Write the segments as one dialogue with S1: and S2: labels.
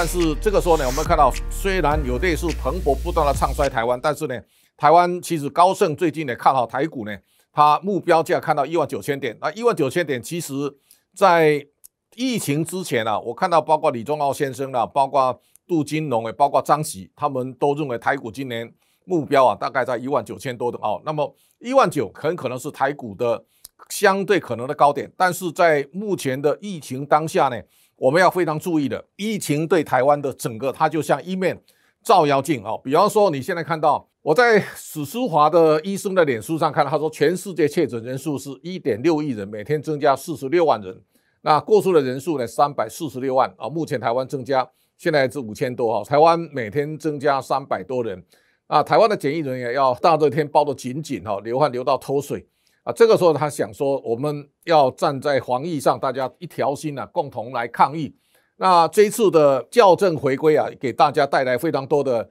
S1: 但是这个时候呢，我们看到虽然有类是蓬勃不断的唱衰台湾，但是呢，台湾其实高盛最近呢看好台股呢，它目标价看到一万九千点。那一万九千点其实，在疫情之前啊，我看到包括李宗澳先生啊，包括杜金龙也包括张喜，他们都认为台股今年目标啊大概在一万九千多的哦。那么一万九很可能是台股的相对可能的高点，但是在目前的疫情当下呢？我们要非常注意的，疫情对台湾的整个，它就像一面照妖镜哦。比方说，你现在看到我在史书华的医生的脸书上看，他说全世界确诊人数是一点六亿人，每天增加四十六万人。那过去的人数呢，三百四十六万啊。目前台湾增加现在是五千多啊，台湾每天增加三百多人。啊，台湾的检疫人员要大热天包得紧紧哈，流汗流到脱水。啊，这个时候他想说，我们要站在防疫上，大家一条心啊，共同来抗疫。那这一次的校正回归啊，给大家带来非常多的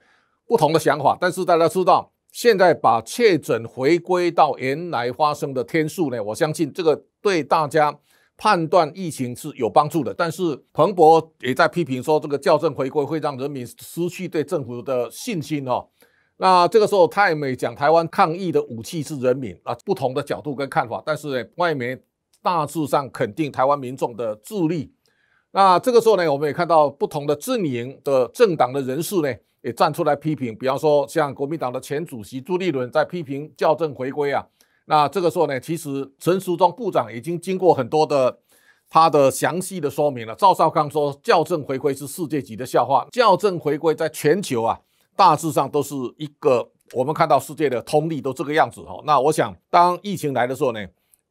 S1: 不同的想法。但是大家知道，现在把确诊回归到原来发生的天数呢，我相信这个对大家判断疫情是有帮助的。但是彭博也在批评说，这个校正回归会让人民失去对政府的信心哦。那这个时候，泰美讲台湾抗议的武器是人民啊，不同的角度跟看法。但是呢，外媒大致上肯定台湾民众的智力。那这个时候呢，我们也看到不同的阵营的政党的人士呢，也站出来批评。比方说，像国民党的前主席朱立伦在批评“校正回归”啊。那这个时候呢，其实陈殊章部长已经经过很多的他的详细的说明了。赵少康说，“校正回归”是世界级的笑话，“校正回归”在全球啊。大致上都是一个，我们看到世界的通例都这个样子哈。那我想，当疫情来的时候呢，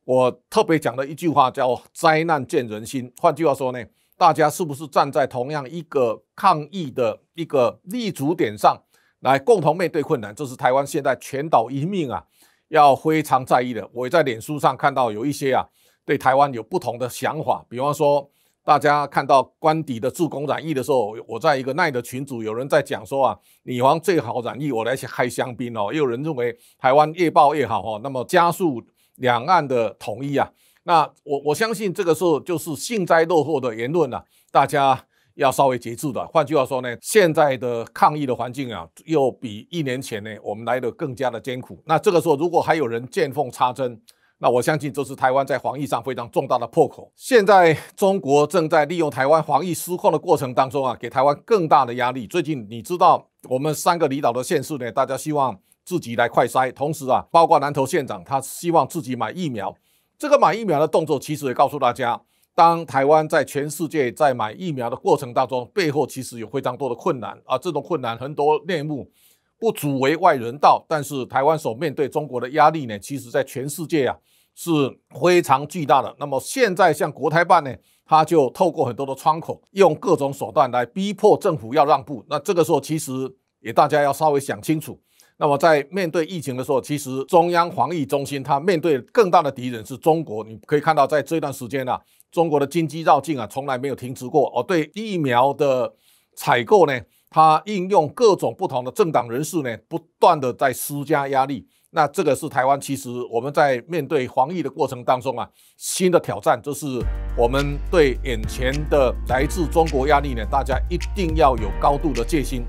S1: 我特别讲的一句话叫“灾难见人心”。换句话说呢，大家是不是站在同样一个抗疫的一个立足点上来共同面对困难？这是台湾现在全岛一命啊，要非常在意的。我在脸书上看到有一些啊，对台湾有不同的想法，比方说。大家看到官邸的助攻染疫的时候，我在一个耐的群组，有人在讲说啊，女王最好染疫，我来去开香槟哦。也有人认为台湾越爆越好哈，那么加速两岸的统一啊。那我我相信这个时候就是幸灾乐祸的言论啊，大家要稍微节制的。换句话说呢，现在的抗疫的环境啊，又比一年前呢我们来的更加的艰苦。那这个时候如果还有人见缝插针，那我相信这是台湾在防疫上非常重大的破口。现在中国正在利用台湾防疫失控的过程当中啊，给台湾更大的压力。最近你知道我们三个离岛的县市呢，大家希望自己来快筛，同时啊，包括南投县长他希望自己买疫苗。这个买疫苗的动作其实也告诉大家，当台湾在全世界在买疫苗的过程当中，背后其实有非常多的困难啊，这种困难很多内幕。不足为外人道，但是台湾所面对中国的压力呢，其实在全世界啊是非常巨大的。那么现在像国台办呢，他就透过很多的窗口，用各种手段来逼迫政府要让步。那这个时候其实也大家要稍微想清楚。那么在面对疫情的时候，其实中央防疫中心它面对更大的敌人是中国。你可以看到，在这段时间呢，中国的经济绕境啊从来没有停止过哦，对疫苗的采购呢。他应用各种不同的政党人士呢，不断的在施加压力。那这个是台湾，其实我们在面对防疫的过程当中啊，新的挑战就是我们对眼前的来自中国压力呢，大家一定要有高度的戒心。